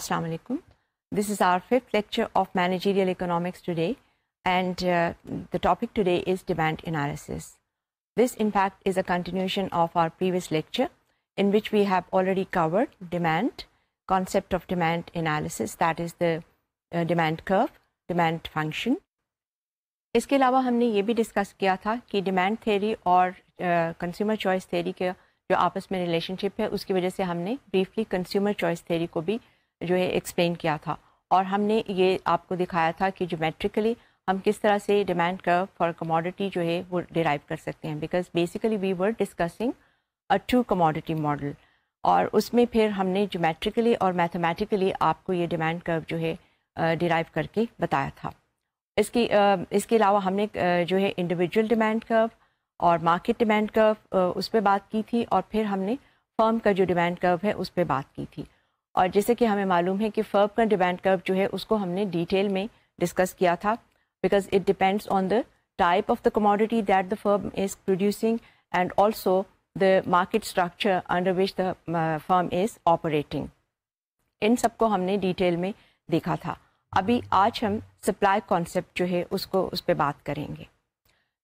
Assalamu alaikum. This is our fifth lecture of managerial economics today and uh, the topic today is demand analysis. This in fact is a continuation of our previous lecture in which we have already covered demand, concept of demand analysis that is the uh, demand curve, demand function. इसके अलावा हमने ये भी discuss किया था कि demand theory और consumer choice theory के जो आपस में रिलेशनशिप है उसकी वजह से हमने ब्रीफली कंज्यूमर चॉइस थ्योरी को भी जो है एक्सप्लेन किया था और हमने ये आपको दिखाया था कि जोमेट्रिकली हम किस तरह से डिमांड कर्व फॉर कमोडिटी जो है वो डिराइव कर सकते हैं because basically we were discussing a two commodity model और उसमें फिर हमने जोमेट्रिकली और मैथमेटिकली आपको ये डिमांड कर्व जो है डिराइव करके बताया था इसकी इसके अलावा हमने जो है इंडिविजुअल डिमांड कर्व और मार्केट डिमांड कर्व उस पर बात की थी और फिर हमने फर्म का जो डिमांड कर्व है उस पर बात की थी और जैसे कि हमें मालूम है कि फर्ब का डिमांड कर्व जो है उसको हमने डिटेल में डिस्कस किया था because it depends on the type of the commodity that the firm is producing and also the market structure under which the firm is operating in सबको हमने डिटेल में देखा था अभी आज हम सप्लाई कॉन्सेप्ट जो है उसको उस पर बात करेंगे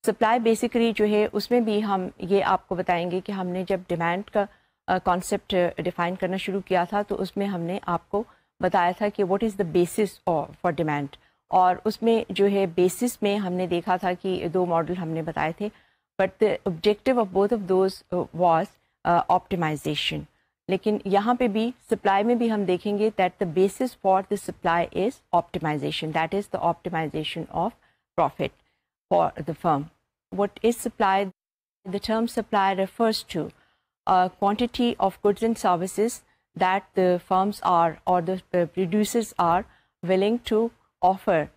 सप्लाई बेसिकली जो है उसमें भी हम ये आपको बताएंगे कि हमने जब डिमांड का कॉन्सेप्ट डिफाइन करना शुरू किया था तो उसमें हमने आपको बताया था कि what is the basis for demand और उसमें जो है बेसिस में हमने देखा था कि दो मॉडल हमने बताए थे but the objective of both of those was optimisation लेकिन यहाँ पे भी सप्लाई में भी हम देखेंगे that the basis for the supply is optimisation that is the optimisation of profit for the firm. What is supply? The term supply refers to uh, quantity of goods and services that the firms are or the producers are willing to offer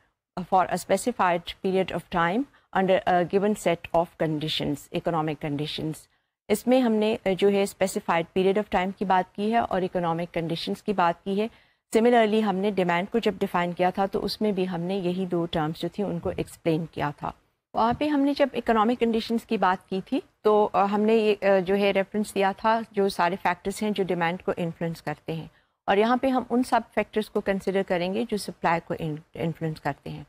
for a specified period of time under a given set of conditions, economic conditions. इसमें हमने जो है specified period of time की बात की है और economic conditions की बात की है सिमिलरली हमने डिमांड को जब डिफाइन किया था तो उसमें भी हमने यही दो टर्म्स जो थी उनको एक्सप्लेन किया था वहाँ पे हमने जब इकोनॉमिक कंडीशंस की बात की थी तो हमने ये जो है रेफरेंस दिया था जो सारे फैक्टर्स हैं जो डिमांड को इन्फ्लुएंस करते हैं और यहाँ पे हम उन सब फैक्टर्स को कंसिडर करेंगे जो सप्लाई को इन्फ्लुएंस करते हैं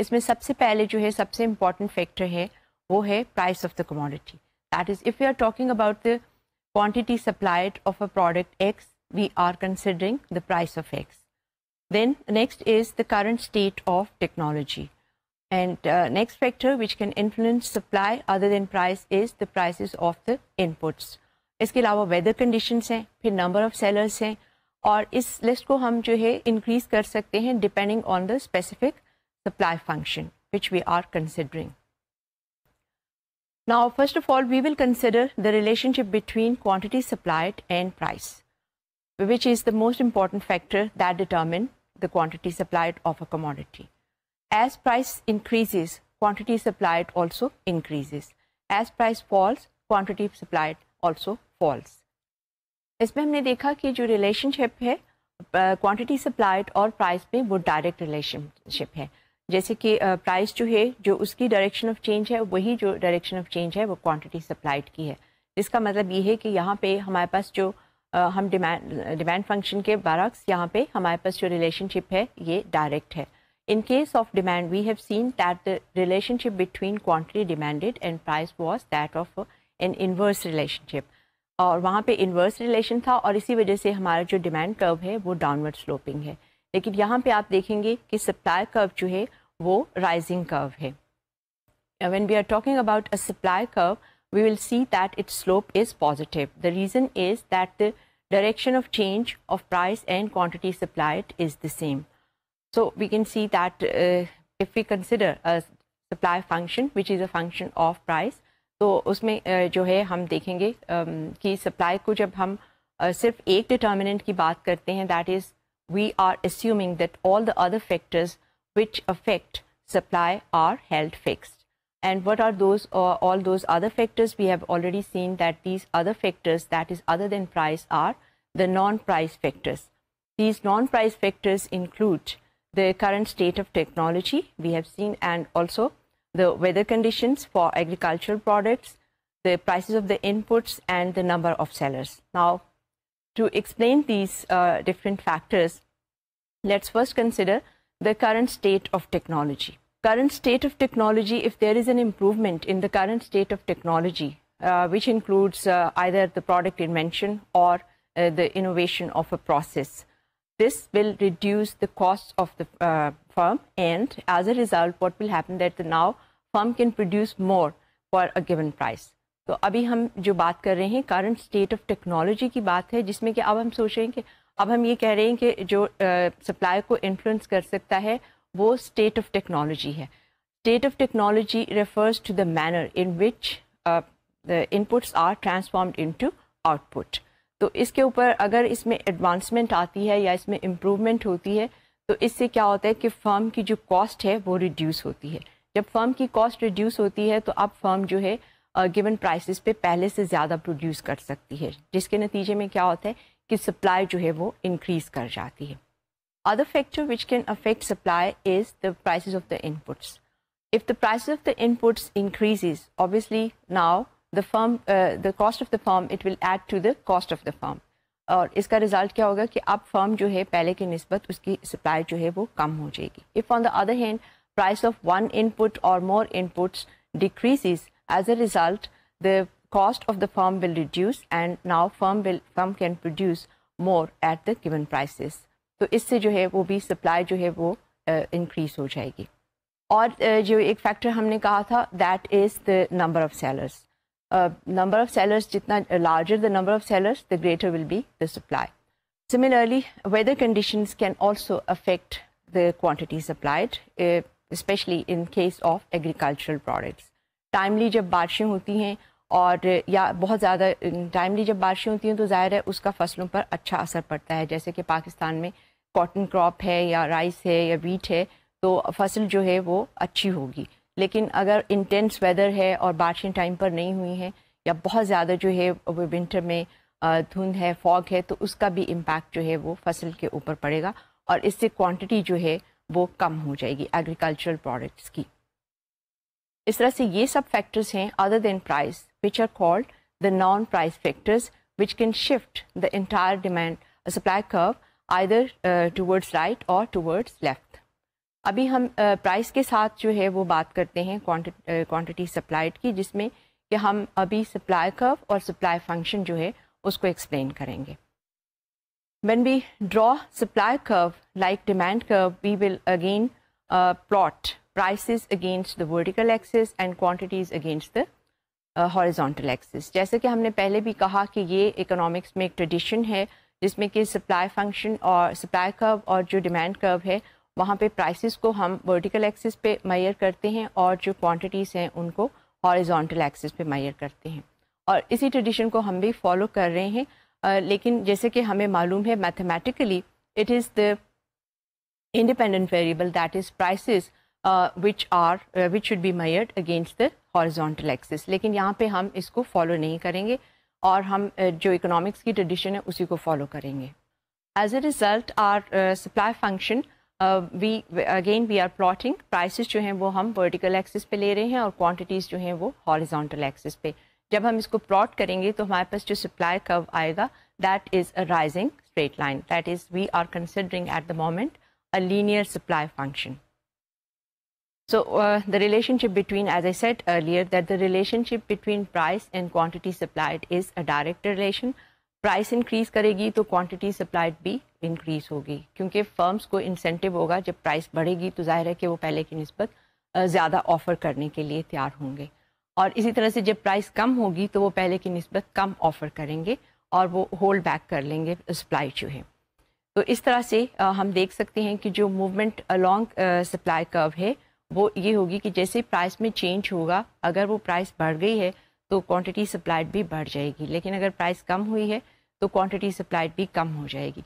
इसमें सबसे पहले जो है सबसे इम्पॉर्टेंट फैक्टर है वो है price of the commodity that is if you are talking about the quantity supplied of a product X we are considering the price of X then next is the current state of technology And uh, next factor which can influence supply other than price is the prices of the inputs. इसके अलावा weather conditions हैं फिर number of sellers हैं और इस list को हम जो है increase कर सकते हैं depending on the specific supply function which we are considering. Now first of all we will consider the relationship between quantity supplied and price which is the most important factor that determine the quantity supplied of a commodity. As price increases, quantity supplied also increases. As price falls, quantity supplied also falls. इसमें हमने देखा कि जो relationship है quantity supplied और price में वो direct relationship है जैसे कि प्राइस uh, जो है जो उसकी डायरेक्शन ऑफ चेंज है वही जो डायरेक्शन ऑफ चेंज है वो क्वांटिटी सप्लाइड की है जिसका मतलब ये है कि यहाँ पे हमारे पास जो uh, हम डिमांड डिमांड फंक्शन के बारक्स यहाँ पे हमारे पास जो रिलेशनशिप है ये डायरेक्ट है In case of demand, we have seen that the relationship between quantity demanded and price was that of an inverse relationship. और वहाँ पे इन्वर्स रिलेशन था और इसी वजह से हमारा जो डिमांड कर्व है वो डाउनवर्ड स्लोपिंग है लेकिन यहाँ पे आप देखेंगे कि सप्लाई कर्व जो when we are talking about a supply curve, we will see that its slope is positive. The reason is that the direction of change of price and quantity supplied is the same. So we can see that uh, if we consider a supply function, which is a function of price, So उसमें uh, जो है हम देखेंगे um, कि supply को जब हम uh, सिर्फ एक डिटर्मिनेंट की बात करते हैं that is we are assuming that all the supply are held fixed. And what are those uh, all those other factors? We have already seen that these other factors that is other than price are the non-price factors. These non-price factors include the current state of technology we have seen and also the weather conditions for agricultural products, the prices of the inputs and the number of sellers. Now, to explain these uh, different factors, let's first consider the current state of technology. Current state of technology, if there is an improvement in the current state of technology, uh, which includes uh, either the product invention or uh, the innovation of a process, this will reduce the cost of the uh, firm and as a result what will happen that now firm can produce more for a given price so abhi hum jo baat kar rahe hain current state of technology ki baat hai jisme ki ab hum soch rahe ab hum ye keh rahe hain ki jo supplier ko influence kar sakta hai wo state of technology hai state of technology refers to the manner in which uh, the inputs are transformed into output तो इसके ऊपर अगर इसमें advancement आती है या इसमें improvement होती है तो इससे क्या होता है कि फर्म की जो कॉस्ट है वो रिड्यूस होती है जब फर्म की कॉस्ट रिड्यूस होती है तो अब फर्म जो है गिवन प्राइसेस पे पहले से ज़्यादा प्रोड्यूस कर सकती है जिसके नतीजे में क्या होता है कि सप्लाई जो है वो इंक्रीज़ कर जाती है other factor which can affect supply is the price of the inputs if the price of the inputs increase obviously now the firm, uh, the cost of the firm, it will add to the cost of the firm. और इसका result क्या होगा कि अब firm जो है पहले की नस्बत उसकी सप्लाई जो है वो कम हो जाएगी if on the other hand price of one input और more inputs decreases as a result the cost of the firm will reduce and now firm will firm can produce more at the given prices तो इससे जो है वो भी supply जो है वो इंक्रीज हो जाएगी और जो एक फैक्टर हमने कहा था that is the number of sellers number of sellers, jitna larger the number of sellers, the greater will be the supply. Similarly, weather conditions can also affect the quantity supplied, especially in case of agricultural products. Timely जब बारिशें होती हैं और या बहुत ज़्यादा timely जब बारिशें होती हैं तो ज़ाहिर है उसका फसलों पर अच्छा असर पड़ता है जैसे कि पाकिस्तान में कॉटन क्रॉप है या राइस है या वीट है तो फसल जो है वो अच्छी होगी लेकिन अगर इंटेंस वेदर है और बारिश टाइम पर नहीं हुई हैं या बहुत ज़्यादा जो है वो विंटर में धुंध है फॉग है तो उसका भी इम्पैक्ट जो है वो फसल के ऊपर पड़ेगा और इससे क्वांटिटी जो है वो कम हो जाएगी एग्रीकल्चरल प्रोडक्ट्स की इस तरह से ये सब फैक्टर्स हैं other than price which are called the non price factors which can shift the entire demand supply curve either towards right और टूवर्ड्स लेफ्ट अभी हम प्राइस के साथ जो है वो बात करते हैं क्वांटिटी सप्लाइड की जिसमें कि हम अभी सप्लाई कर्व और सप्लाई फंक्शन जो है उसको एक्सप्लेन करेंगे when we draw supply curve like demand curve we will again uh, plot prices against the vertical axis and quantities against horizontal axis जैसे कि हमने पहले भी कहा कि ये इकोनॉमिक्स में एक ट्रेडिशन है जिसमें कि सप्लाई फंक्शन और सप्लाई कर्व और जो डिमांड कर्व है वहाँ पे प्राइसेस को हम वर्टिकल एक्सिस पे मैयर करते हैं और जो क्वांटिटीज़ हैं उनको हॉरिजॉन्टल एक्सिस पे मैयर करते हैं और इसी ट्रेडिशन को हम भी फॉलो कर रहे हैं आ, लेकिन जैसे कि हमें मालूम है mathematically it is the independent variable that is prices which are which should be measured against the against axis लेकिन यहाँ पर हम इसको फॉलो नहीं करेंगे और हम uh, जो इकोनॉमिक्स की ट्रेडिशन है उसी को फॉलो करेंगे as a result are supply function we again we are plotting prices जो हैं वो हम वर्टिकल एक्सिस पे ले रहे हैं और क्वांटिटीज़ जो हैं वो हॉरिजॉन्टल एक्सिस पे जब हम इसको प्लॉट करेंगे तो हमारे पास जो सप्लाई कर्व आएगा that is a rising straight line that is we are considering at the moment a linear supply function so the relationship between as as set earlier that the relationship between price and quantity quantity supplied is a direct relation. Price increase करेगी तो quantity supplied भी increase होगी क्योंकि firms को incentive होगा जब price बढ़ेगी तो जाहिर है कि वो पहले की नस्बत ज़्यादा ऑफ़र करने के लिए तैयार होंगे और इसी तरह से जब प्राइस कम होगी तो वो पहले की नस्बत कम ऑफ़र करेंगे और वो होल्ड बैक कर लेंगे सप्लाई जो है तो इस तरह से हम देख सकते हैं कि जो मूवमेंट अलॉन्ग सप्लाई कर्व है वो ये होगी कि जैसे प्राइस में चेंज होगा अगर वो प्राइस बढ़ गई है तो क्वांटिटी सप्लाइड भी बढ़ जाएगी लेकिन अगर प्राइस कम हुई है So quantity supplied भी कम हो जाएगी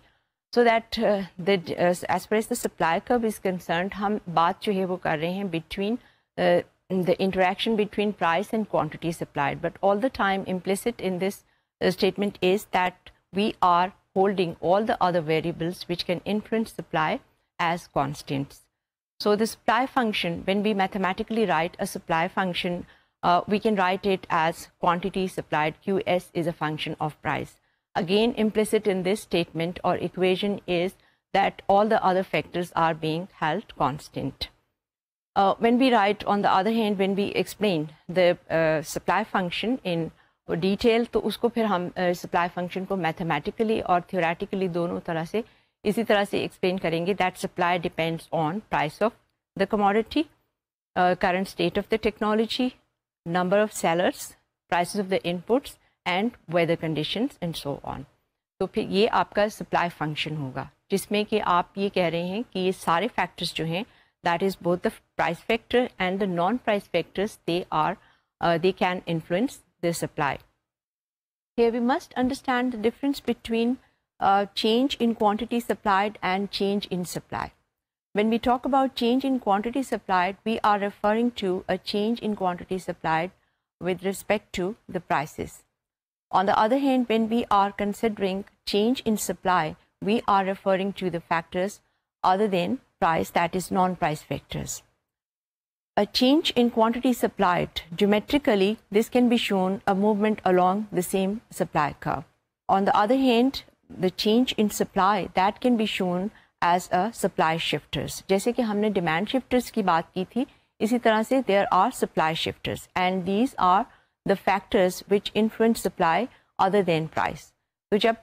so that as far as the supply curve is concern हम बात जो uh, the interaction between price and quantity supplied. But all the time implicit in this uh, statement is that we are holding all the other variables which can influence supply as constants. So the supply function, when we mathematically write a supply function, uh, we can write it as quantity supplied. QS is a function of price. Again, implicit in this statement or equation is that all the other factors are being held constant. Uh, when we write, on the other hand, when we explain the uh, supply function in detail, तो usko फिर हम uh, supply function ko mathematically or theoretically dono tarah se isi tarah se explain karenge that supply depends on price of the commodity, uh, current state of the technology, number of sellers, prices of the inputs, and weather conditions and so on. So, फिर ये आपका supply function होगा जिसमें कि आप ये कह रहे हैं कि ये सारे फैक्टर्स जो हैं that is both the price factor and they can influence the supply. Here we must understand the difference between uh, change in quantity supplied and change in supply. When we talk about change in quantity supplied, we are referring to a change in quantity supplied with respect to the prices. On the other hand, when we are considering change in supply, we are referring to the factors other than price, that is non-price factors. A change in quantity supplied, geometrically, this can be shown a movement along the same supply curve. On the other hand, the change in supply, that can be shown as a supply shifters. जैसे कि हमने demand shifters की बात की थी, इसी तरह से there are supply shifters and these are the factors which influence supply other than price. तो जब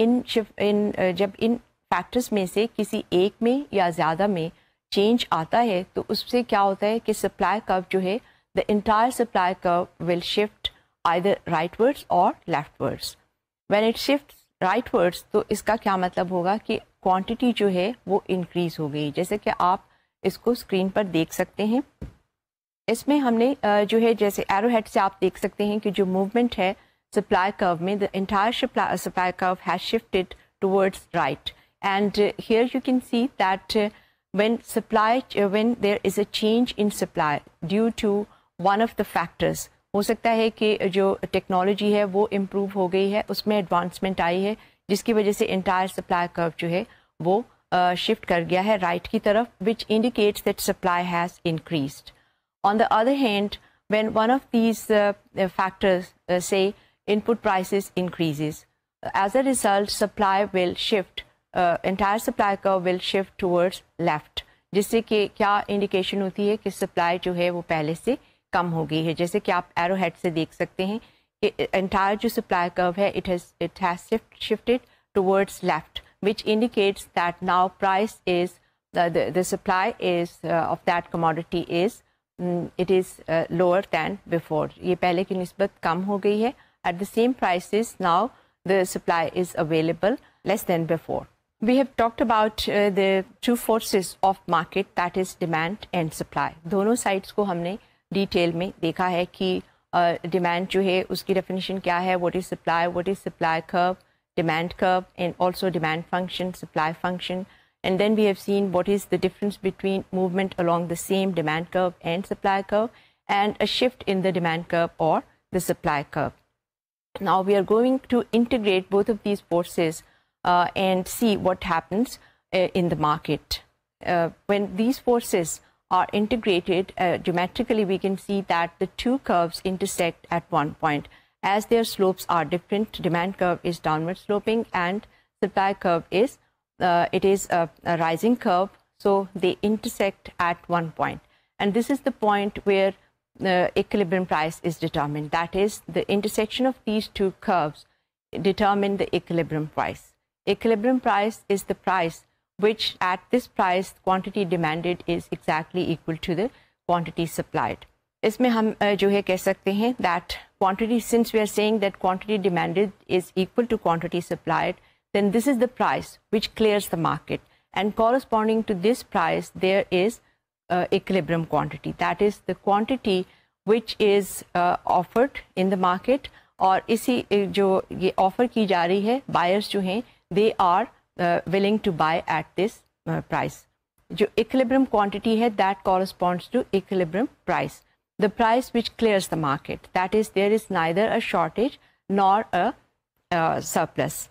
इन इन जब इन फैक्टर्स में से किसी एक में या ज़्यादा में चेंज आता है तो उससे क्या होता है कि सप्लाई कर्व जो है the entire supply curve will shift either rightwards or leftwards when it shift rightwards तो इसका क्या मतलब होगा कि क्वांटिटी जो है वो इंक्रीज़ हो गई जैसे कि आप इसको स्क्रीन पर देख सकते हैं इसमें हमने जो है जैसे एरो हेड से आप देख सकते हैं कि जो मूवमेंट है सप्लाई कर्व में the entire supply curve has shifted towards right and uh, here you can see that uh, when supply uh, when there is a change in supply due to one हो सकता है कि जो technology है वो improve हो गई है उसमें एडवांसमेंट आई है जिसकी वजह से इंटायर सप्लाई कर्व जो है वो शिफ्ट कर गया है राइट की तरफ which indicates that supply has increased On the other hand, when one of these uh, uh, factors, uh, say input prices increases, as a result, supply will shift, uh, entire supply curve will shift towards left. जिससे कि क्या indication होती है कि supply जो है वो पहले से कम हो गई है जैसे कि आप एरो हेड से देख सकते हैं कि एंटायर जो सप्लाई कर्व है it has it has shifted towards left which indicates that now price is the, the, supply is uh, of that commodity is Hmm, it is uh, lower than before. Before ये पहले की नस्बत कम हो गई है at the same prices now the supply is available less than before. We have talked about uh, the two forces of market that is demand and supply. दोनों sides को हमने detail में देखा है कि uh, demand जो है उसकी definition क्या है what is supply, what is supply curve, demand curve and also demand function, supply function. And then we have seen what is the difference between movement along the same demand curve and supply curve and a shift in the demand curve or the supply curve. Now we are going to integrate both of these forces uh, and see what happens uh, in the market. Uh, when these forces are integrated uh, geometrically, we can see that the two curves intersect at one point. As their slopes are different, demand curve is downward sloping and supply curve is uh, it is a, a, rising curve, so they intersect at one point. And this is the point where the equilibrium price is determined. That is, the intersection of these two curves determine the equilibrium price. Equilibrium price is the price which at this price quantity demanded is exactly equal to the quantity supplied. that quantity since we are saying that quantity demanded is equal to quantity supplied then this is the price which clears the market. And corresponding to this price, there is uh, equilibrium quantity. That is the quantity which is uh, offered in the market. Or eh, offer ki jari hai, buyers jo hai, they are uh, willing to buy at this price. Jo equilibrium quantity hai, that corresponds to equilibrium price. The price which clears the market. That is, there is neither a shortage nor a surplus.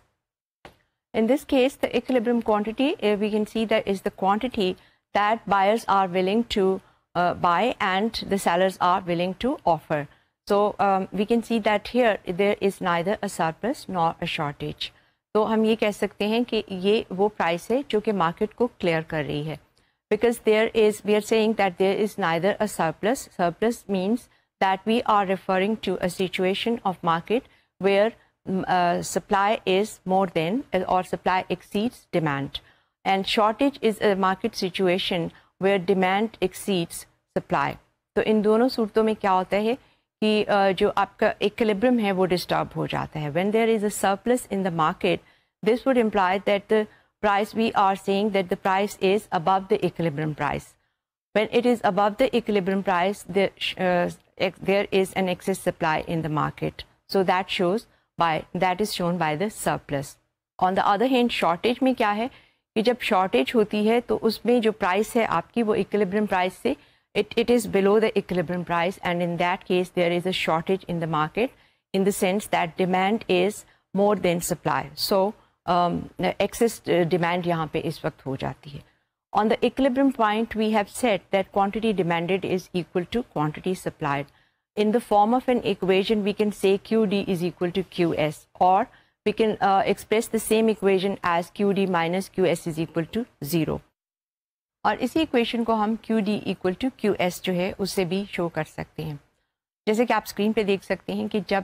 In this case, the equilibrium quantity, uh, we can see that is the quantity that buyers are willing to uh, buy and the sellers are willing to offer. So um, we can see that here there is neither a surplus nor a shortage. So we can say that this is the price price है जो कि market Because clear कर रही है because there is we Surplus saying that there is neither a surplus surplus means that we uh, supply is more than uh, or supply exceeds demand. And shortage is a market situation where demand exceeds supply. So in dono सूरतों में क्या होता है कि uh, equilibrium है वो disturb हो जाता When there is a surplus in the market, this would imply that the price we are saying that the price is above the equilibrium price. When it is above the equilibrium price, uh, there is an excess supply in the market. So that shows by that is shown by the surplus. On the other hand, shortage में क्या है shortage होती है तो उसमें जो price है equilibrium price it, it is below the equilibrium price and in that case there is a shortage in the market in the sense that demand is more than supply. So um, excess uh, demand यहाँ पे इस On the equilibrium point, we have said that quantity demanded is equal to quantity supplied in the form of an equation, we can say QD is equal to QS or we can uh, express the same equation as QD minus QS is equal to 0. और इसी equation को हम QD equal to QS Q जो है उससे भी show कर सकते हैं जैसे कि आप स्क्रीन पे देख सकते हैं कि जब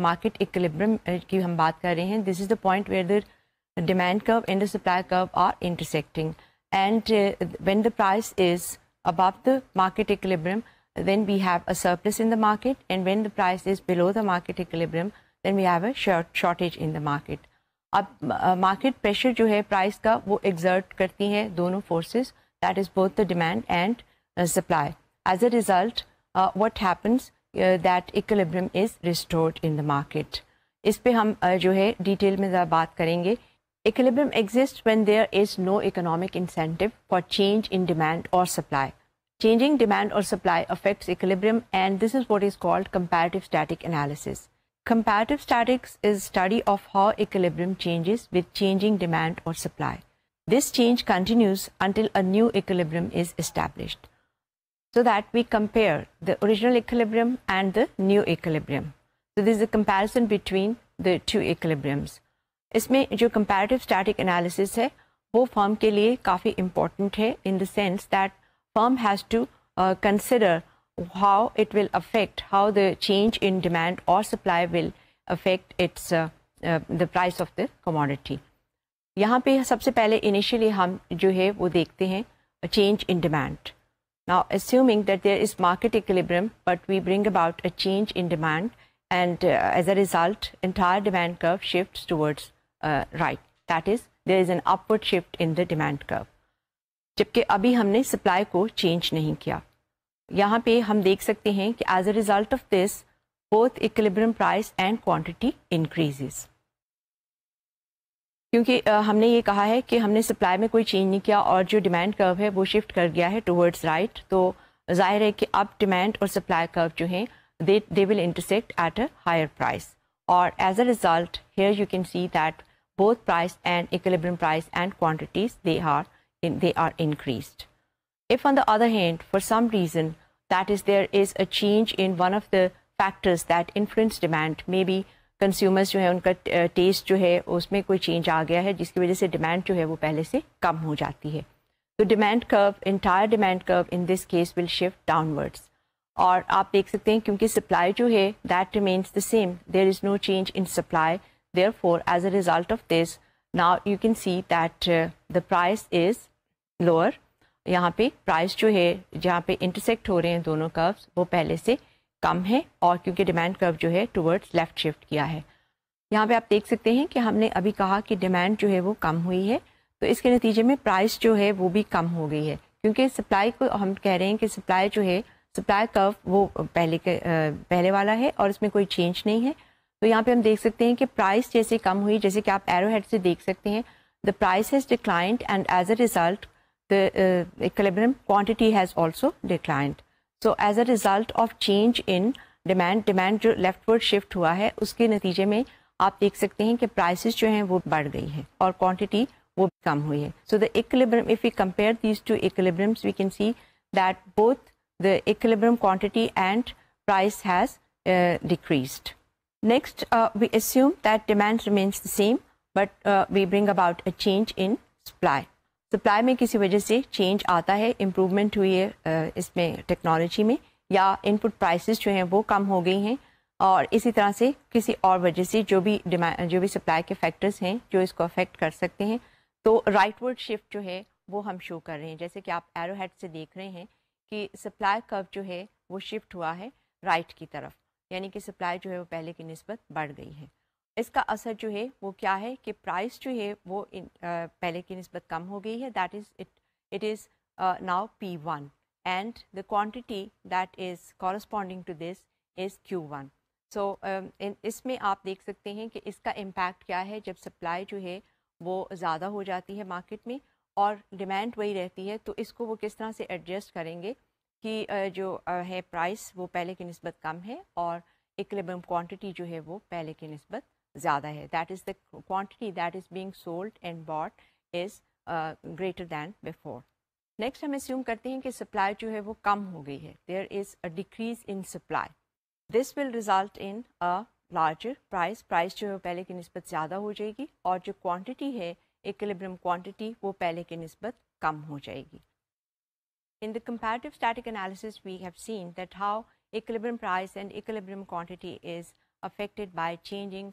मार्केट uh, इक्विलिब्रियम uh, की हम बात कर रहे हैं this is the point where the demand curve and the supply curve are intersecting and when the price above the market equilibrium, then we have a surplus in the market. And when the price is below the market equilibrium, then we have a shortage in the market. market pressure jo hai price ka wo exert karti hai dono forces that is both the demand and supply as a result what happens that equilibrium is restored in the market is pe hum uh, jo hai detail mein baat equilibrium exists when there is no economic incentive for change in demand or supply Changing demand or supply affects equilibrium and this is what is called comparative static analysis. Comparative statics is study of how equilibrium changes with changing demand or supply. This change continues until a new equilibrium is established so that we compare the original equilibrium and the new equilibrium. So this is a comparison between the two equilibriums. इसमें जो comparative static analysis है वो form के लिए काफ़ी important in the sense that firm has to uh, consider how it will affect how the change in demand or supply will affect its uh, uh, the price of the commodity यहाँ पे initially, पहले initially हम change in demand now assuming that there is market equilibrium but we bring about a change in demand and uh, as a result entire demand curve shifts towards uh, right that is there is an upward shift in the demand curve जबकि अभी हमने supply को change नहीं किया यहाँ पे हम देख सकते हैं कि as a result of this both equilibrium price and quantity increases क्योंकि हमने ये कहा है कि हमने सप्लाई में कोई चेंज नहीं किया और जो डिमांड कर्व है वो शिफ्ट कर गया है टूवर्ड्स राइट right, तो जाहिर है कि अब डिमांड और सप्लाई कर्व जो हैं they they will intersect at a higher price और as a result here you can see that both price and equilibrium price and quantities they are they are increased. If, on the other hand, for some reason, that is, there is a change in one of the factors that influence demand, maybe consumers, jo hai, unka, uh, taste, jo hai, usme koi change aa gaya hai, jiski wajah se demand, jo hai, wo pehle se kam ho jati hai. The demand curve, entire demand curve, in this case, will shift downwards. Aur aap dekh sakte hain, kyunki supply jo hai, that remains the same. There is no change in supply. Therefore, as a result of this, now you can see that uh, the price is lower यहाँ पे price जो है जहाँ पे intersect हो रहे हैं दोनों कर्व्स वो पहले से कम है और क्योंकि डिमांड कर्व जो है टुवर्ड्स लेफ्ट शिफ्ट किया है यहाँ पे आप देख सकते हैं कि हमने अभी कहा कि डिमांड जो है वो कम हुई है तो इसके नतीजे में प्राइस जो है वो भी कम हो गई है क्योंकि सप्लाई को हम कह रहे हैं कि सप्लाई जो है सप्लाई कर्व वो पहले के पहले वाला है और इसमें कोई चेंज नहीं है तो यहाँ पे हम देख सकते हैं कि प्राइस जैसे कम हुई जैसे कि आप एरो से देख सकते हैं the price has declined and as a result the uh, equilibrium quantity has also declined. So as a result of change in demand, demand जो leftward shift हुआ है उसके नतीजे में आप देख सकते हैं कि prices जो हैं वो बढ़ गई है और quantity वो कम हुई है. So the equilibrium, if we compare these two equilibriums, we can see that both the equilibrium quantity and price has uh, decreased. Next, uh, we assume that demand remains the same, but uh, we bring about a change in supply. Supply में किसी वजह से change आता है improvement हुई है इसमें technology में या इनपुट प्राइसेस जो हैं वो कम हो गई हैं और इसी तरह से किसी और वजह से जो भी डिमांड जो भी सप्लाई के फैक्टर्स हैं जो इसको अफेक्ट कर सकते हैं तो राइट वर्ड शिफ्ट जो है वो हम शो कर रहे हैं जैसे कि आप एरो हेड से देख रहे हैं कि सप्लाई कर्व जो है वो शिफ्ट हुआ है राइट की तरफ यानी कि सप्लाई जो है वो पहले की नस्बत बढ़ गई है इसका असर जो है वो क्या है कि प्राइस जो है वो इन, आ, पहले की नस्बत कम हो गई है that is it it is now P one and the quantity that is corresponding to this is Q1. One so इसमें आप देख सकते हैं कि इसका इम्पैक्ट क्या है जब सप्लाई जो है वो ज़्यादा हो जाती है मार्केट में और डिमांड वही रहती है तो इसको वो किस तरह से एडजस्ट करेंगे कि जो है प्राइस वो पहले की नस्बत कम है और इक्लेबम क्वांटिटी जो है वो पहले की नस्बत ज़्यादा है that is the quantity that is being sold and bought is uh, greater than before. Next हम assume करते हैं कि सप्लाई जो है वो कम हो गई है there is a decrease in supply this will result in a larger price price जो है पहले की नस्बत ज़्यादा हो जाएगी और जो क्वांटिटी है इक्विलिब्रियम क्वांटिटी वो पहले की नस्बत कम हो जाएगी In the comparative static analysis, we have seen that how equilibrium price and equilibrium quantity is affected by changing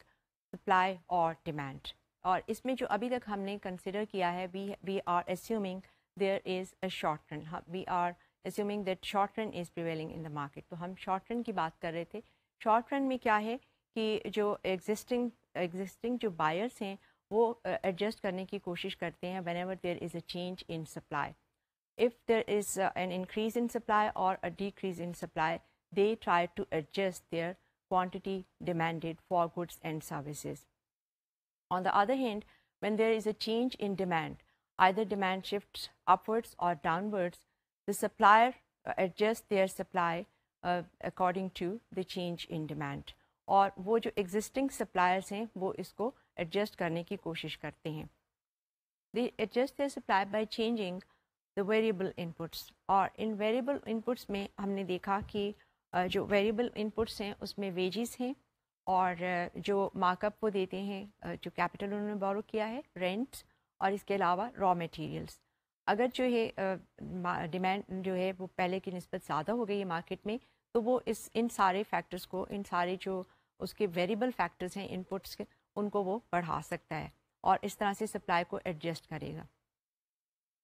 supply और डिमांड और इसमें जो अभी तक हमने कंसिडर किया है we we are assuming there is a short run we are assuming that short run is prevailing in the market तो हम शॉर्ट रन की बात कर रहे थे शॉर्ट रन में क्या है कि जो एग्जिस्टिंग एग्जिस्टिंग जो बायर्स हैं वो एडजस्ट करने की कोशिश करते हैं whenever there is a change in supply if there is an increase in supply or a decrease in supply they try to adjust their quantity demanded for goods and services. On the other hand, when there is a change in demand, either demand shifts upwards or downwards, the supplier uh, adjusts their supply uh, according to the change in demand. Or those existing suppliers हैं adjust They adjust their supply by changing the variable inputs Or in variable inputs we have seen that. जो variable inputs हैं उसमें wages हैं और जो markup वो देते हैं जो कैपिटल उन्होंने बोरो किया है रेंट और इसके अलावा रॉ मटेरियल्स अगर जो है डिमांड जो है वो पहले की नस्बत ज़्यादा हो गई है मार्केट में तो वो इस इन सारे फैक्टर्स को इन सारे जो उसके वेरिएबल फैक्टर्स हैं इनपुट्स के उनको वो बढ़ा सकता है और इस तरह से सप्लाई को एडजस्ट करेगा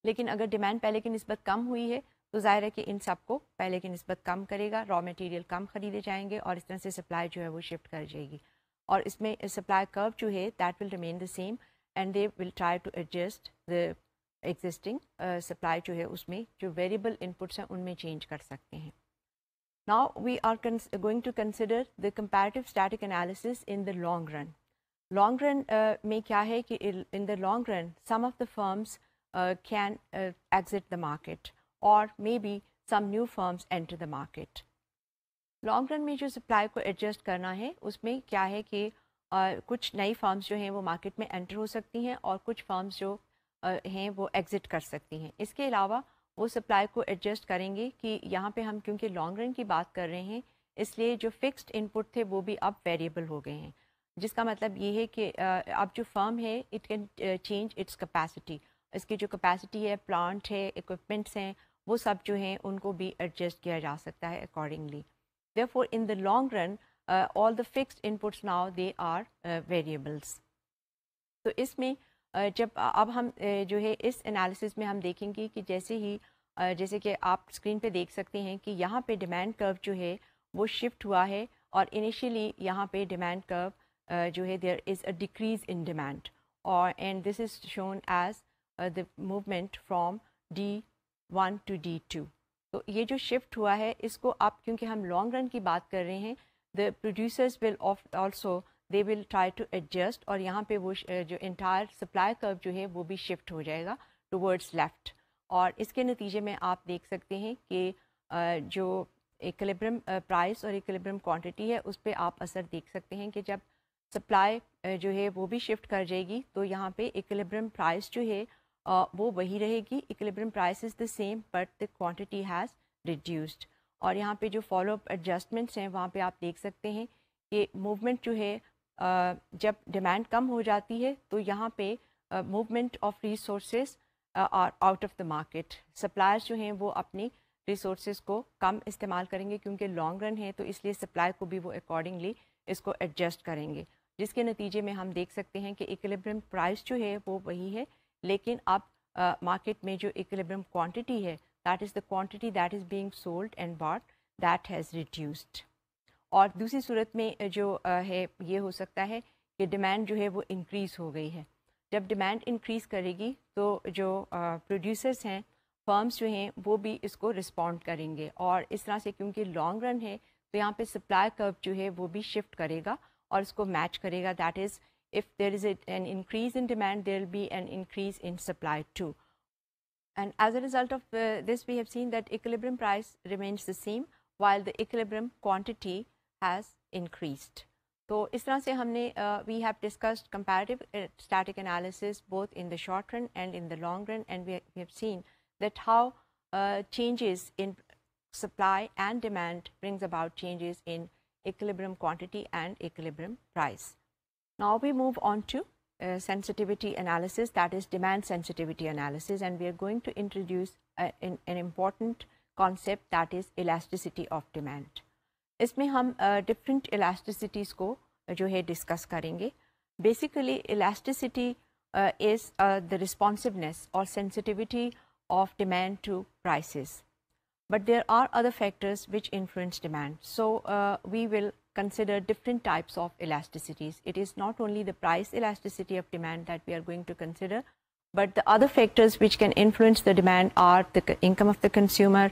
लेकिन अगर डिमांड पहले की नस्बत कम हुई है तो ज़ाहिर है कि इन सब को पहले की नस्बत कम करेगा रॉ मटेरियल कम ख़रीदे जाएंगे और इस तरह से सप्लाई जो है वो शिफ्ट कर जाएगी और इसमें सप्लाई कर्व जो है that will remain the same and they will try to adjust the existing supply जो है उसमें जो वेरिएबल इनपुट्स हैं उनमें चेंज कर सकते हैं now we are going to consider the comparative static analysis in the long run. Long run uh, में क्या है कि in the long run some of the firms uh, can uh, exit और may be some new firms enter the market long run में जो supply को adjust करना है उसमें क्या है कि आ, कुछ नई फर्म्स जो हैं वो मार्केट में एंटर हो सकती हैं और कुछ फर्म्स जो आ, हैं वो एग्ज़िट कर सकती हैं इसके अलावा वो सप्लाई को एडजस्ट करेंगे कि यहाँ पे हम क्योंकि लॉन्ग रन की बात कर रहे हैं इसलिए जो फिक्स्ड इनपुट थे वो भी अब वेरिएबल हो गए हैं जिसका मतलब ये है कि अब जो फर्म है it can change its capacity इसकी जो कैपेसिटी है प्लांट है इक्विपमेंट्स हैं वो सब जो हैं उनको भी एडजस्ट किया जा सकता है accordingly therefore in the long run all the fixed inputs now they are variables तो इसमें uh, जब uh, अब हम uh, जो है इस एनालिसिस में हम देखेंगे कि जैसे ही जैसे कि आप स्क्रीन पे देख सकते हैं कि यहाँ पे डिमांड कर्व जो है वो शिफ्ट हुआ है और इनिशियली यहाँ पे डिमांड कर्व जो है there is a decrease in demand और and this is shown as the movement from D one to D two तो ये जो शिफ्ट हुआ है इसको आप क्योंकि हम लॉन्ग रन की बात कर रहे हैं the producers will also they will try to adjust और यहाँ पे वो जो इंटायर सप्लाई कर्व जो है वो भी शिफ्ट हो जाएगा टूवर्ड्स लेफ्ट और इसके नतीजे में आप देख सकते हैं कि जो एकलिब्रम प्राइस और एकलिब्रम क्वान्टिटी है उस पर आप असर देख सकते हैं कि जब सप्लाई जो है वो भी शिफ्ट कर जाएगी तो यहाँ पे एकलिब्रम प्राइस जो है वो वही रहेगी equilibrium price is the same but the quantity has reduced और यहाँ पे जो फॉलोअप एडजस्टमेंट्स हैं वहाँ पे आप देख सकते हैं कि मूवमेंट जो है जब डिमांड कम हो जाती है तो यहाँ पे मूवमेंट ऑफ रिसोर्स और out of the market suppliers जो हैं वो अपनी रिसोर्स को कम इस्तेमाल करेंगे क्योंकि लॉन्ग रन है तो इसलिए सप्लाई को भी वो अकॉर्डिंगली इसको एडजस्ट करेंगे जिसके नतीजे में हम देख सकते हैं कि इक्विलिब्रियम प्राइस जो है वो वही है लेकिन अब मार्केट में जो इक्विलिब्रियम क्वांटिटी है that is the quantity that is being sold and bought that has reduced और दूसरी सूरत में जो है ये हो सकता है कि डिमांड जो है वो इंक्रीज़ हो गई है जब डिमांड इंक्रीज़ करेगी तो जो प्रोड्यूसर्स हैं फर्म्स जो हैं वो भी इसको रिस्पॉन्ड करेंगे और इस तरह से क्योंकि लॉन्ग रन है तो यहाँ पे सप्लाई कर्व जो है वो भी शिफ्ट करेगा और इसको मैच करेगा that is if there is a, an increase in demand, there will be an increase in supply too. And as a result of uh, this, we have seen that equilibrium price remains the same, while the equilibrium quantity has increased. So, इस तरह से हमने we uh, have uh, static analysis both in the short run and in the long run and we, we have seen that how uh, changes in supply and demand brings about changes in equilibrium quantity and equilibrium price. Now we move on to uh, sensitivity analysis that is demand sensitivity analysis and we are going to introduce uh, a, in, an important concept that is elasticity of demand. इसमें uh, different different elasticities को uh, जो है Basically, elasticity basically elasticity is the responsiveness or sensitivity of demand to prices. But there are other factors which influence demand. So, uh, we will consider different types of elasticities. It is not only the price elasticity of demand that we are going to consider, but the other factors which can influence the demand are the income of the consumer,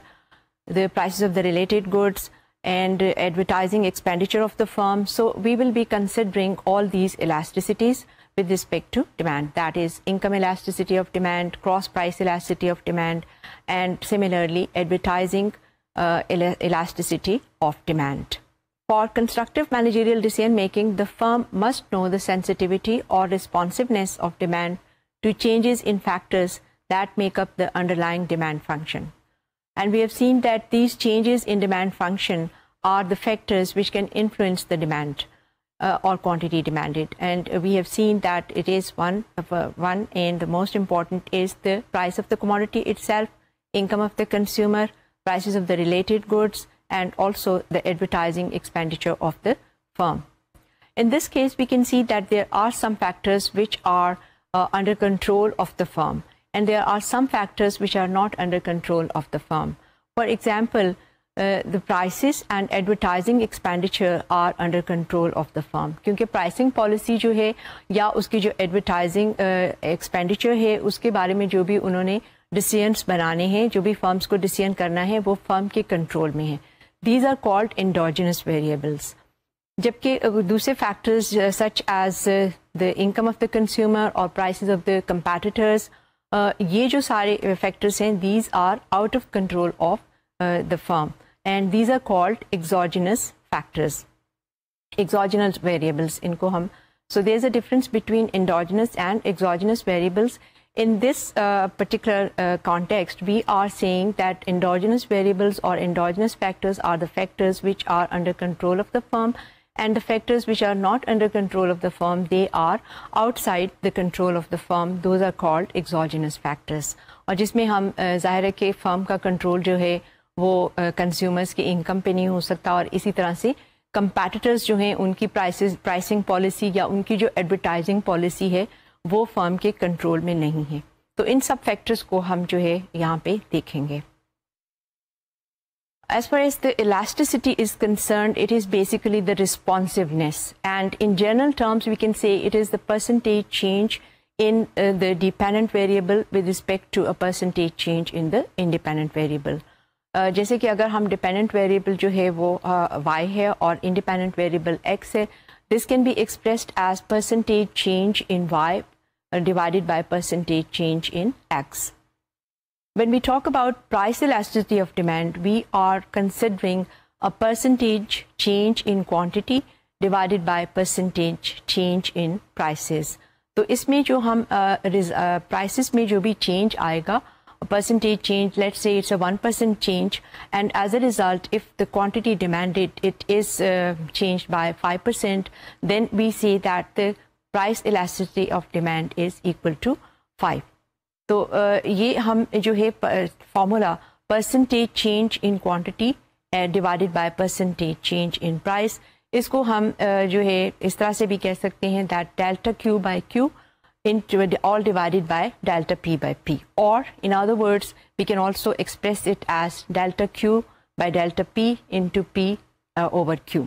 the prices of the related goods, and advertising expenditure of the firm. So we will be considering all these elasticities with respect to demand. That is income elasticity of demand, cross price elasticity of demand, and similarly advertising uh, el elasticity of demand. For constructive managerial decision making, the firm must know the sensitivity or responsiveness of demand to changes in factors that make up the underlying demand function. And we have seen that these changes in demand function are the factors which can influence the demand uh, or quantity demanded. And we have seen that it is one, of, uh, one and the most important is the price of the commodity itself, income of the consumer, prices of the related goods, and also the advertising expenditure of the firm. In this case, we can see that there are some factors which are uh, under control of the firm and there are some factors which are not under control of the firm. For example, uh, the prices and advertising expenditure are under control of the firm क्योंकि pricing policy जो है या उसकी जो advertising uh, expenditure uh, है उसके बारे में जो भी उन्होंने डिसीजंस बनाने हैं जो भी फर्म्स को डिसीजन करना है वो फर्म के कंट्रोल में है these are called endogenous variables. जबकि दूसरे factors uh, such as uh, the income of the consumer or prices of the competitors, uh, these are out of control of the firm and these are called exogenous factors. Exogenous variables इनको so there's a difference between endogenous and exogenous variables in this uh, particular uh, context, we are saying that endogenous variables or endogenous factors are the factors which are under control of the firm and the factors which are not under control of the firm, they are outside the control of the firm. Those are called exogenous factors. और जिसमें हम uh, ज़ाहिर है कि firm का control जो है वो कंज्यूमर्स uh, की इनकम पे नहीं हो सकता और इसी तरह से कंपेटिटर्स जो हैं उनकी प्राइसेस प्राइसिंग पॉलिसी या उनकी जो एडवर्टाइजिंग पॉलिसी है वो फर्म के कंट्रोल में नहीं है तो इन सब फैक्टर्स को हम जो है यहाँ पे देखेंगे as far as the elasticity is concerned, it is basically the responsiveness. And in general terms, we can say it is the percentage change in uh, the dependent variable with respect to a percentage change in the independent variable. Uh, जैसे कि अगर हम dependent variable जो है वो Y uh, है और independent variable X है this can be expressed as percentage change in Y Uh, divided by percentage change in X. When we talk about price elasticity of demand, we are considering a percentage change in quantity divided by percentage change in prices. तो इसमें जो हम prices uh, uh, be change, भी change आएगा percentage change let's say it's a 1% change and as a result if the quantity demanded it is changed by 5% then we see that the price elasticity of demand is equal to five तो ये हम जो है formula percentage change in quantity divided by percentage change in price इसको हम जो है इस तरह से भी कह सकते हैं that delta Q by Q in all divided by delta p by p or in other words we can also express it as delta q by delta p into p uh, over q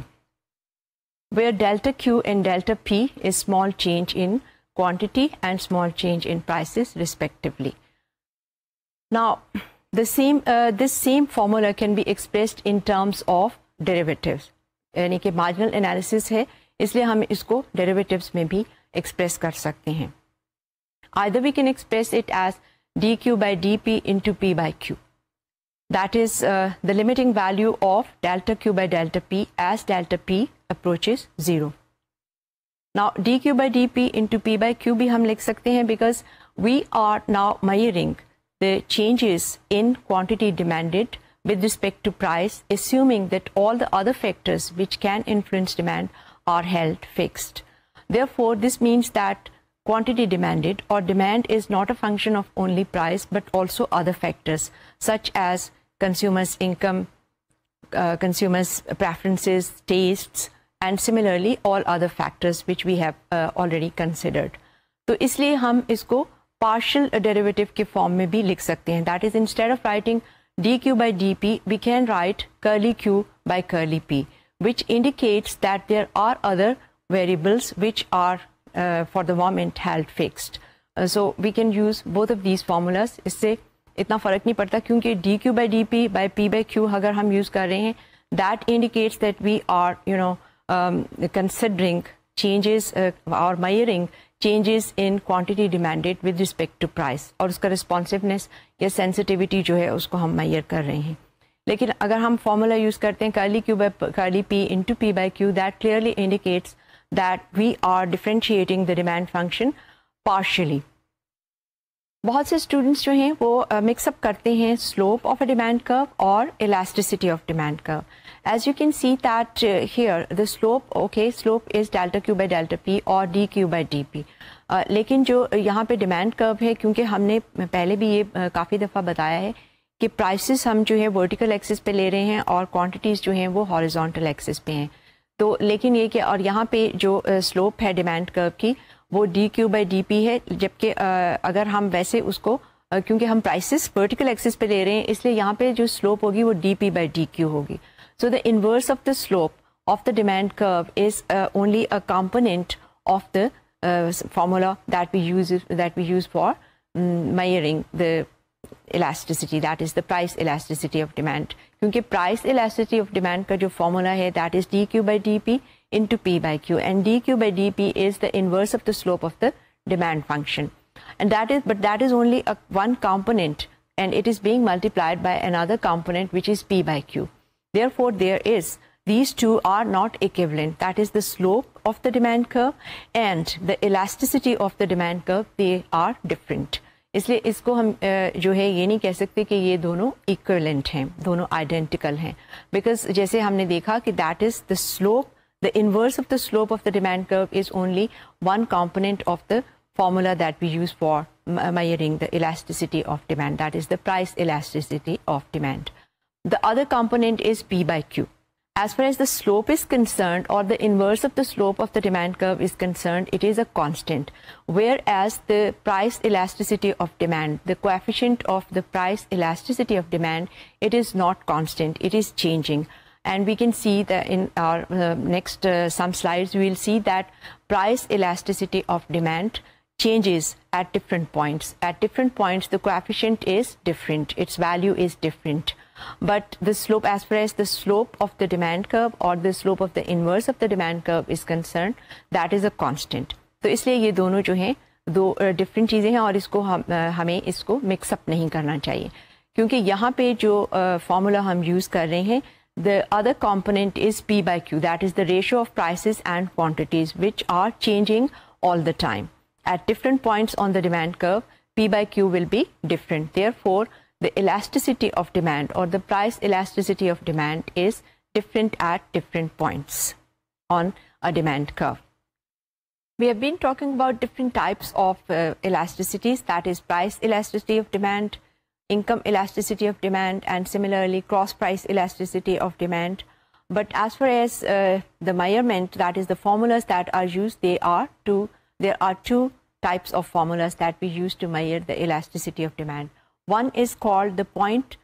where delta Q and delta P is small change in quantity and small change in prices respectively. Now, the same, uh, this same formula can be expressed in terms of derivatives. यानी कि marginal analysis है इसलिए हम इसको derivatives में भी express कर सकते हैं either we can express it as D Q by D P into P by Q that is the delta value of delta P by delta P approaches 0. Now dq by dp into p by q भी हम लिख because we are now measuring the changes in quantity demanded with respect to price assuming that all the other factors which can influence demand are held fixed. Therefore, this means that quantity demanded or demand is not a function of only price but also other factors such as consumers' income, uh, consumers' preferences, tastes, and similarly all other factors which we have uh, already considered. So, इसलिए हम इसको partial derivative के form में भी लिख सकते हैं that is instead of writing D Q by D P curly q by curly p which indicates that there are other variables which are uh, for the moment held fixed uh, so we can use both of these formulas इससे इतना फर्क नहीं पड़ता क्योंकि D Q by D P by P by Q अगर हम use कर रहे हैं that indicates that we are you know um, considering changes uh, or measuring changes in quantity demanded with respect to price और उसका responsiveness या sensitivity जो है उसको हम measure कर रहे हैं लेकिन अगर हम फॉर्मूला यूज़ करते हैं curly Q by curly P into P by Q that clearly indicates that we are differentiating the demand function partially बहुत से स्टूडेंट्स जो हैं वो मिक्सअप uh, करते हैं slope of a demand curve और elasticity of demand curve As you can see that uh, here the slope, okay, slope is delta Q by delta P or dq by dp. Uh, लेकिन जो uh, यहाँ पे demand curve है क्योंकि हमने uh, पहले भी ये uh, काफ़ी दफ़ा बताया है कि प्राइसेस हम जो है वर्टिकल एक्सिस पे ले रहे हैं और क्वांटिटीज़ जो हैं वो हॉरिजॉन्टल एक्सिस पे हैं तो लेकिन ये कि और यहाँ पे जो स्लोप है डिमांड कर्व की वो D Q by D P है जबकि अगर हम वैसे उसको क्योंकि हम प्राइसेस वर्टिकल एक्सिस पे ले रहे हैं इसलिए यहाँ पे जो स्लोप होगी वो D P by D Q होगी So the inverse of the slope of the demand curve is uh, only a component of the uh, formula that we use that we use for um, measuring the elasticity that is the price elasticity of demand Because price elasticity of demand का जो formula है that is dq by dp into p by q and dq by dp is the inverse of the slope of the demand function and that is but that is only a one component and it is being multiplied by another component which is p by q Therefore, there is these two are not equivalent. That is the slope of the demand curve and the elasticity of the demand curve, they are different. इसलिए इसको हम जो है ये नहीं कह सकते कि ये दोनों इक्वलेंट हैं दोनों आइडेंटिकल हैं बिकॉज जैसे हमने देखा कि that is the slope the inverse of the slope of the demand curve is only one component of formula that we use for measuring the elasticity of demand, that is the price elasticity of demand. The other component is P by Q. As far as the slope is concerned or the inverse of the slope of the demand curve is concerned, it is a constant. Whereas the price elasticity of demand, the coefficient of the price elasticity of demand, it is not constant, it is changing and we can see that in our uh, next uh, some slides we will see that price elasticity of demand changes at different points at different points the coefficient is different its value is different but the slope as far as the slope of the demand curve or the slope of the inverse of the demand curve is concerned that is a constant so isliye ye dono jo hain do different cheeze hain aur isko hame isko mix up nahi karna chahiye kyunki yahan pe jo formula hum use kar rahe hain the other component is P by Q, that is the ratio of prices and quantities which are changing all the time. At different points on the demand curve, P by Q will be different. Therefore, the elasticity of demand or the price elasticity of demand is different at different points on a demand curve. We have been talking about different types of uh, elasticities, that is price elasticity of demand, income elasticity of demand, and similarly cross price elasticity of demand. But as far as uh, the measurement, that is the formulas that are used, they are two, there are two types of formulas that we use to measure the elasticity of demand. One is called the point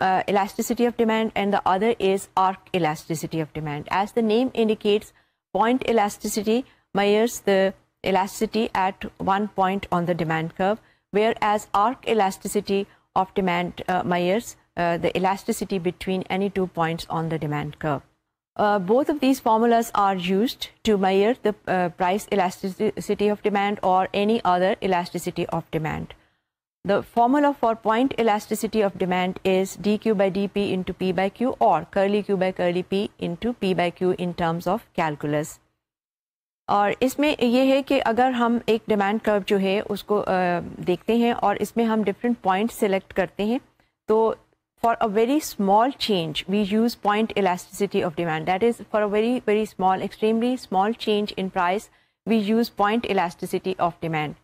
uh, elasticity of demand and the other is arc elasticity of demand. As the name indicates, point elasticity measures the elasticity at one point on the demand curve, whereas arc elasticity of demand uh, measures uh, the elasticity between any two points on the demand curve. Uh, both of these formulas are used to measure the uh, price elasticity of demand or any other elasticity of demand. The formula for point elasticity of demand is dq by dp into p by q or curly q by curly p into p by q in terms of calculus. और इसमें ये है कि अगर हम एक demand curve जो है उसको देखते different points. इसमें हम different for a very small change, we use point elasticity of demand. That is, for a very, very small, extremely small change in price, we use point elasticity of demand.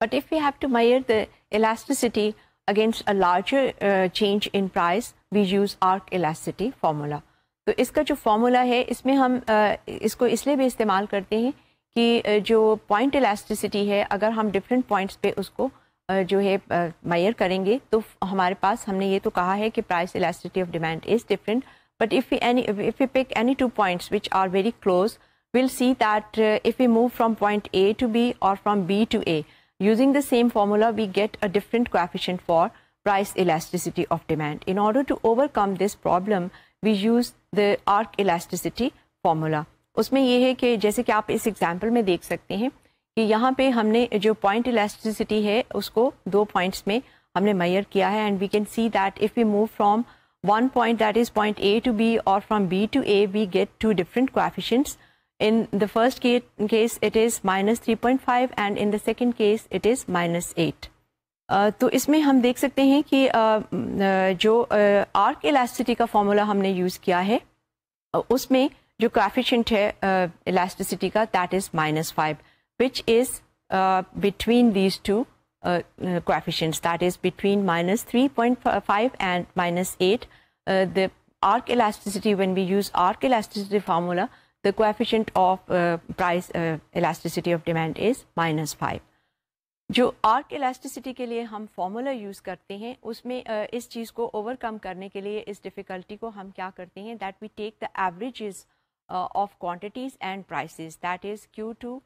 But if we have to measure the elasticity against a larger uh, change in price, we use arc elasticity formula. तो इसका जो formula है इसमें हम uh, इसको इसलिए भी इस्तेमाल करते हैं कि uh, जो पॉइंट इलास्टिसिटी है अगर हम डिफरेंट पॉइंट्स पे उसको जो है मैयर करेंगे तो हमारे पास हमने ये तो कहा है कि price elasticity of demand is different but if we any if we pick any two points which are very close we'll see that uh, if we move from point a to b or from b to a Using the same formula, we get a different coefficient for price elasticity of demand. In order to overcome this problem, we use the arc elasticity formula. उसमें ये है कि जैसे कि आप इस example में देख सकते हैं कि यहाँ पे हमने जो पॉइंट इलास्टिसिटी है उसको दो पॉइंट्स में हमने मैयर किया है and we can see that if we move from one point that is point A to B or from B to A we get two different coefficients in the first case, it is minus 3.5 and in the second case, it is minus 8. Uh, तो इसमें हम देख सकते हैं कि uh, mm, uh, जो arc elasticity का formula हमने यूज़ किया है उसमें जो काफिशेंट है इलास्टिसिटी का that is minus five coefficients that is between minus 3.5 and minus 8 the arc elasticity when we use arc elasticity formula the coefficient of uh, price uh, elasticity of demand is minus five. Five जो arc elasticity के लिए हम formula use करते हैं उसमें uh, इस चीज़ को overcome करने के लिए इस डिफ़िकल्टी को हम क्या करते हैं that we take the averages of quantities and prices that is Q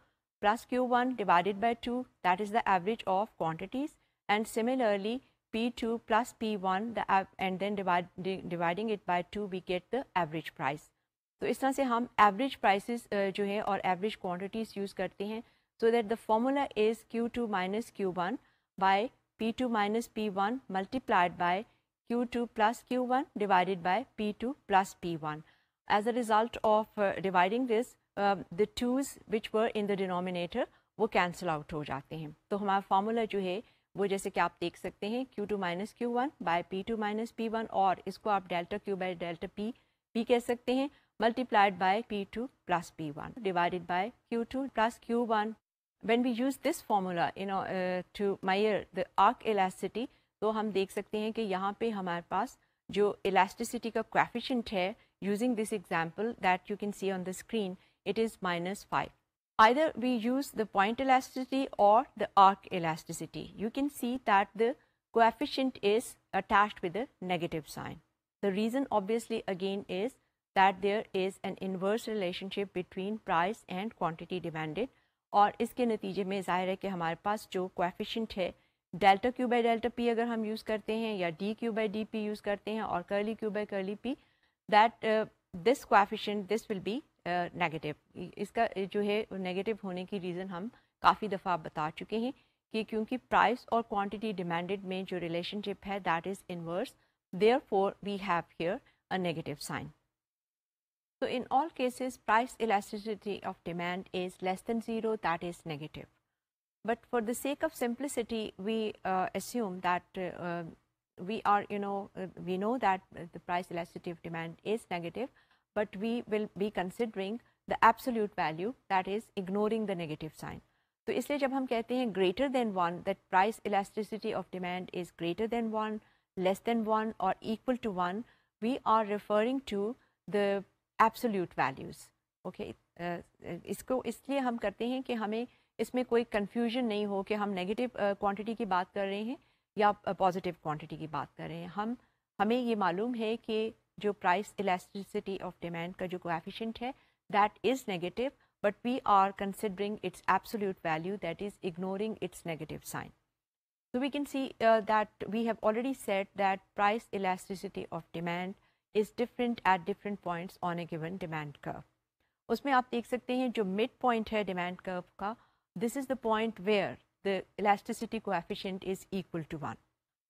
plus q1 divided by 2 that is the average of quantities and similarly p2 plus p1 and then dividing it by 2 we get the average price. तो इस तरह से हम average prices जो है और average quantities use करते हैं so that the formula is Q two minus Q one by P two minus P one multiplied by Q two plus Q one divided by P two plus P one as a result of dividing this the twos which were in the in वो cancel out हो जाते हैं तो हमारा formula जो है वो जैसे कि आप देख सकते हैं Q two minus Q one by P two minus P one और इसको आप delta Q by delta P P कह सकते हैं multiplied by P2 plus P1 divided by Q2 plus Q1. When we use this formula you know, uh, to measure the arc elasticity, तो हम देख सकते हैं कि यहाँ पे हमारे पास जो elasticity का coefficient है using this example that you can see on the screen, it is minus 5. Either we use the point elasticity or the arc elasticity. You can see that the coefficient is attached with a negative sign. The reason obviously again is that there is an inverse relationship between price and quantity demanded और इसके नतीजे में ज़ाहिर है कि हमारे पास जो कोफिशेंट है delta Q by delta P अगर हम यूज़ करते हैं या D Q by D P use करते हैं और curly Q by curly P that this coefficient this will be negative इसका जो है नेगेटिव होने की रीज़न हम काफ़ी दफ़ा बता चुके हैं कि क्योंकि प्राइस और क्वांटिटी डिमांडेड में जो रिलेशनशिप है that is inverse therefore we have here a negative sign So, in all cases price elasticity of demand is less than 0 that is negative. But for the sake of simplicity we uh, assume that uh, um, we are you know uh, we know that the price elasticity of demand is negative, but we will be considering the absolute value that is ignoring the negative sign. So इसलिए जब हम कहते हैं greater than 1, that price elasticity of demand is greater than one less than one और equal to one we are referring the absolute values okay इसको इसलिए हम करते हैं कि हमें इसमें कोई कन्फ्यूजन नहीं हो कि हम नेगेटिव क्वांटिटी की बात कर रहे हैं या पॉजिटिव क्वांटिटी की बात कर रहे हैं हम हमें ये मालूम है कि जो प्राइस इलास्टिसिटी ऑफ डिमांड का जो कोफिशेंट है that is negative but we are considering its absolute value that is ignoring its negative sign so we can see uh, that we have already said that price elasticity of is different at different points on a given demand curve. Usme aap dekh sakte hain jo midpoint hai demand curve ka, this is the point where the elasticity coefficient is equal to 1.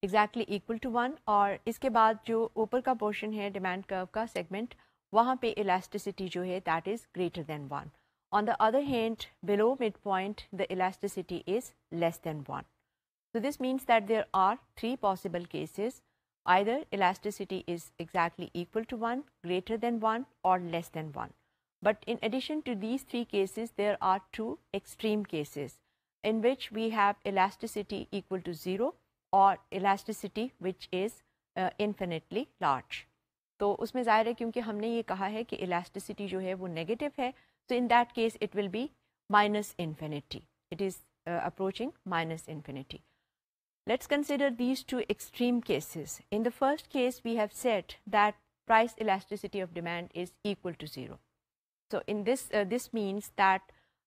Exactly equal to 1 aur iske baad jo upper ka portion hai demand curve ka segment, wahan pe elasticity jo hai that is greater than 1. On the other hand, below midpoint, the elasticity is less than 1. So this means that there are three possible cases either elasticity is exactly equal to 1, greater than 1, or less than 1. But in addition to these three cases, there are two extreme cases in which we have elasticity equal to 0 or elasticity which is uh, infinitely large. So, اس میں ظاہر ہے کیونکہ ہم نے یہ کہا ہے کہ الاسٹیسٹی جو ہے وہ نیگیٹو ہے so in that case it will be minus infinity it Let's consider these two extreme cases. In the first case, we have said that price elasticity of demand is equal to zero. So in this, uh, this means that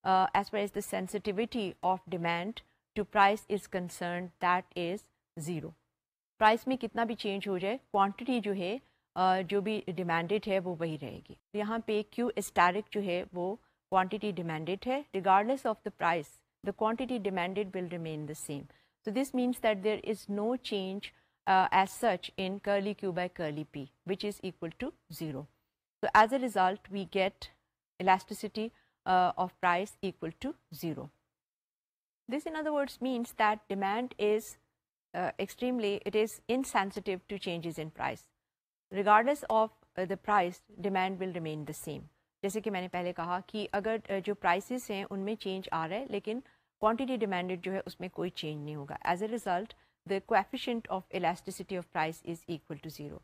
uh, as far as the sensitivity of demand to price is concerned, that is zero. Price mein kitna bhi change ho jai, quantity jo hai, جو بھی demanded ہے وہ وہی رہے گی یہاں پہ کیو Stark جو ہے وہ کوانٹیٹی ڈیمانڈیڈ ہے regardless the the price the quantity demanded will remain the so this means that there is no change uh, as such in curly q by curly p which is equal to 0. So as a result we get elasticity uh, of price equal to 0. This in other words means that demand is uh, extremely it is insensitive to changes in price. Regardless of uh, the price demand will remain the same. जैसे कि मैंने पहले कहा कि अगर uh, जो prices हैं उनमें चेंज आ क्वांटिटी डिमांडेड जो है उसमें कोई चेंज नहीं होगा as a result the coefficient of elasticity of price is equal to zero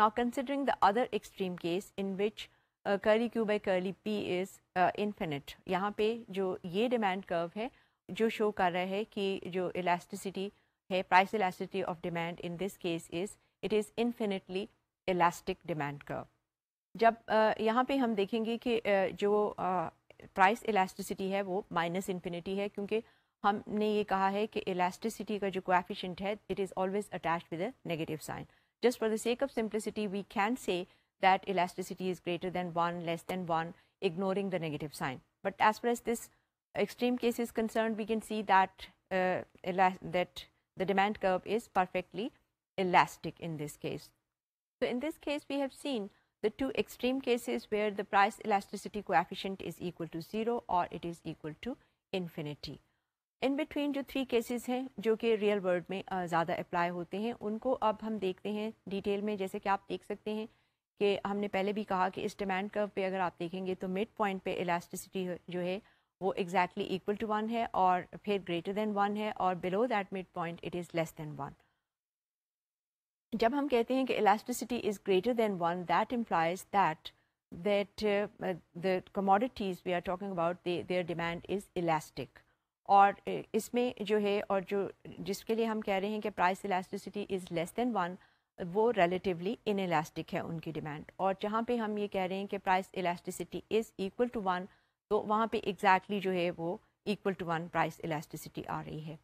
Now considering the other extreme case in which uh, curly Q by curly P is uh, infinite. यहाँ पे जो ये demand curve है जो show कर रहा है कि जो elasticity है price elasticity of demand in this case is it is infinitely elastic demand curve. जब uh, यहाँ पे हम देखेंगे कि uh, जो uh, Price elasticity है minus infinity इन्फिनिटी है क्योंकि हमने ये कहा है कि इलास्टिसिटी का जो कोएफिशिएंट है it is always attached with a negative sign just for the sake that elasticity is greater than 1, less than 1, ignoring the negative sign. But as far as this extreme case is concerned, we can see that, uh, that the demand curve is perfectly elastic in this case. So, in this case, we have seen the two extreme cases where the price elasticity coefficient is equal to zero और it is equal to infinity. In between जो three cases हैं जो कि real world में ज़्यादा apply होते हैं उनको अब हम देखते हैं डिटेल में जैसे कि आप देख सकते हैं कि हमने पहले भी कहा कि इस डिमांड कर्व पे अगर आप देखेंगे तो मिड पॉइंट पे इलास्टिसिटी जो है वो एग्जैक्टली इक्वल टू वन है और फिर ग्रेटर देन वन है और below that mid point it is less than one जब हम कहते हैं कि elasticity is greater than one that implies that that uh, the commodities we are talking about they, their demand is elastic और uh, इसमें जो है और जो जिसके लिए हम कह रहे हैं कि price elasticity is less than one वो रिलेटिवली इनएलास्टिक है उनकी डिमांड और जहाँ पे हम ये कह रहे हैं कि price elasticity is equal to one तो वहाँ पे एग्जैक्टली exactly जो है वो equal to one price elasticity आ रही है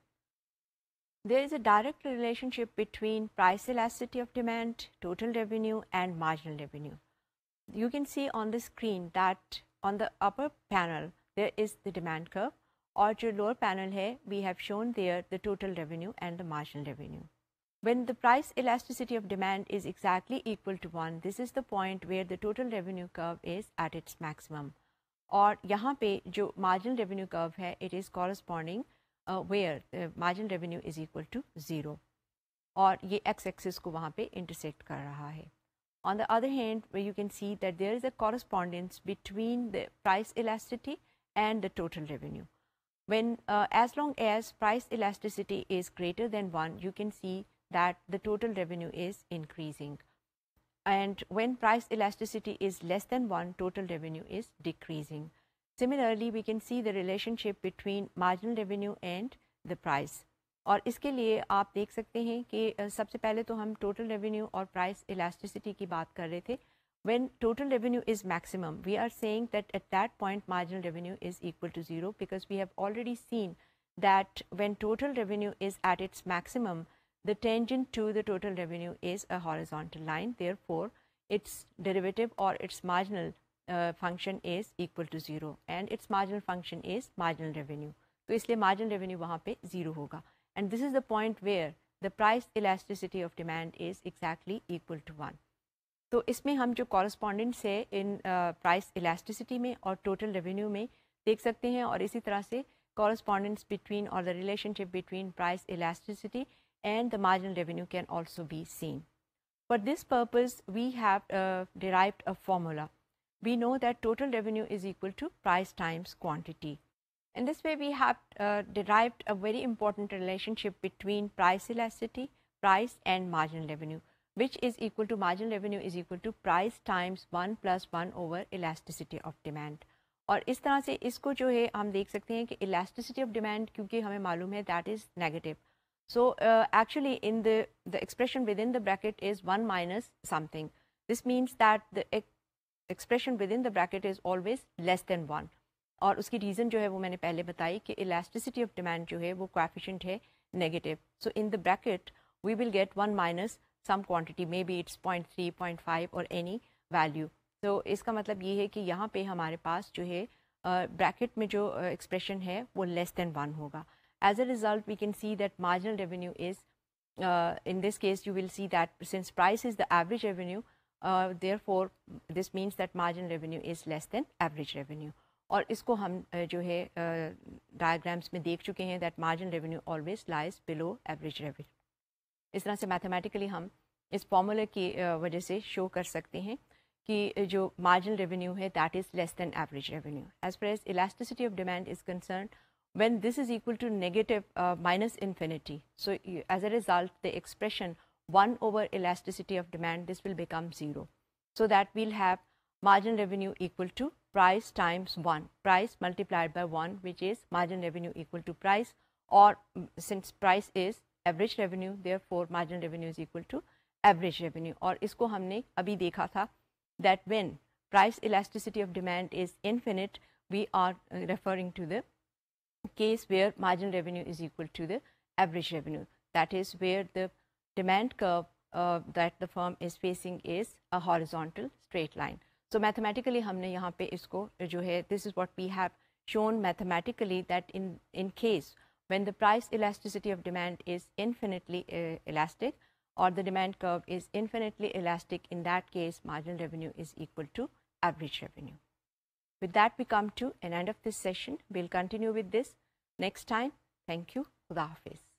There is a direct relationship between price elasticity of demand, total revenue and marginal revenue. You can see on the screen that on the upper panel there is the demand curve or to lower panel here we have shown there the total revenue and the marginal revenue. When the price elasticity of demand is exactly equal to 1, this is the point where the total revenue curve is at its maximum. or यहाँ पे जो marginal revenue curve है it is corresponding where margin revenue is equal to zero और ये X axis को वहाँ पे intersect On the other hand, you can see that there is a correspondence between the price elasticity and the total revenue. When uh, as long as price elasticity is greater than 1, you can see that the total revenue is increasing. And when price elasticity is less than 1, total revenue is decreasing. Similarly, we can see the relationship between marginal revenue and the price. और इसके लिए आप देख सकते हैं कि सबसे पहले तो हम टोटल रेवेन्यू और प्राइस इलास्टिसिटी की बात when total revenue is maximum we are saying that at that point marginal revenue is equal to zero because we have already seen that when total revenue is at its maximum the tangent to the total revenue is a horizontal line therefore its derivative or its marginal uh, function is equal to zero, and its marginal function is marginal revenue. So, इसलिए marginal revenue वहाँ पे zero होगा and this is the point where the price elasticity of demand is exactly equal to one. So, इसमें हम जो कॉरस्पॉन्डेंट्स है in price uh, elasticity में और total revenue में देख सकते हैं और इसी तरह से correspondence between or the relationship between price elasticity and the marginal revenue can also be seen. For this purpose, we have uh, derived a formula we know that total revenue is equal to price times quantity. In this way, we have uh, derived a very important relationship between price elasticity, price and marginal revenue, which is equal to marginal revenue is equal to price times 1 plus 1 over elasticity of demand. Or, is तरह से इसको जो है हम देख सकते हैं कि elasticity of demand, क्योंकि हमें मालूम है that is negative. So uh, actually in the, the expression within the bracket is 1 minus something. This means that the expression within the bracket is always less than one और उसकी reason जो है वो मैंने पहले बताई कि elasticity of demand जो है वो कोफिशेंट है negative so in the bracket we will get one minus some quantity maybe its point three point five और एनी वैल्यू तो इसका मतलब ये है कि यहाँ पे हमारे पास जो है ब्रैकेट uh, में जो एक्सप्रेशन uh, है वो लेस देन वन होगा as a result we can see that marginal revenue is in this case you will see that since price is the average revenue uh, therefore this means that margin revenue is less than average revenue. और इसको हम uh, जो है diagrams uh, में देख चुके हैं that margin revenue always lies below average revenue mathematically, तरह से मैथमेटिकली हम इस फॉर्मूले की वजह से शो कर सकते हैं कि जो मार्जिन रेवेन्यू है that is less than average revenue as पर when this is equal to negative minus infinity. So as a result, the expression 1 over elasticity of demand, this will become 0. So that we will have margin revenue equal to price times 1, price multiplied by 1 which is margin revenue equal to price or mm, since price is average revenue therefore margin revenue is equal to average revenue Or isko humne abhi dekha tha that when price elasticity of demand is infinite we are uh, referring to the case where margin revenue is equal to the average revenue that is where the demand curve uh, that the firm is facing is a horizontal straight line. So mathematically this is what we have shown mathematically that in in case when the price elasticity of demand is infinitely uh, elastic or the demand curve is infinitely elastic in that case marginal revenue is equal to average revenue. With that we come to an end of this session. We will continue with this next time. Thank you. Khuda Hafiz.